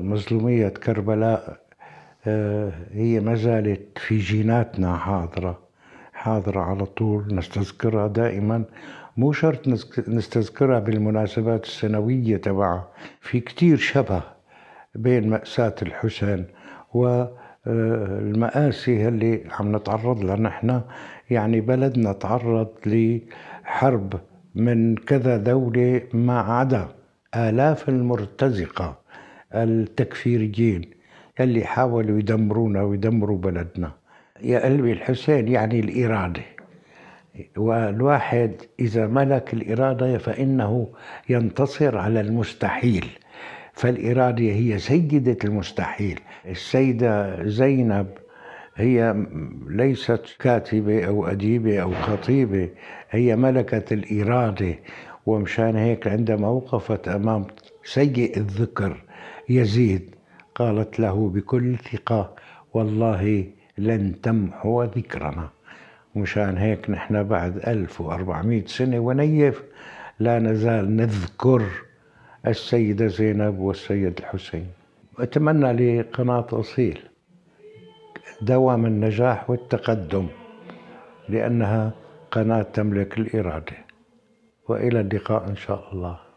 مظلومية كربلاء آه، هي ما زالت في جيناتنا حاضرة حاضرة على طول نستذكرها دائما مو شرط نستذكرها بالمناسبات السنوية تبعها في كتير شبه بين مأساة الحسين والمآسي آه، اللي عم نتعرض لها نحن يعني بلدنا تعرض لحرب من كذا دولة ما عدا آلاف المرتزقة التكفيريين اللي حاولوا يدمرونا ويدمروا بلدنا يا قلبي الحسين يعني الإرادة والواحد إذا ملك الإرادة فإنه ينتصر على المستحيل فالإرادة هي سيدة المستحيل السيدة زينب هي ليست كاتبة أو أديبة أو خطيبة هي ملكة الإرادة ومشان هيك عندما وقفت أمام سيء الذكر يزيد قالت له بكل ثقة والله لن تمحو ذكرنا مشان هيك نحن بعد 1400 سنة ونيف لا نزال نذكر السيدة زينب والسيد الحسين أتمنى لقناة أصيل دوام النجاح والتقدم لأنها قناة تملك الإرادة وإلى اللقاء إن شاء الله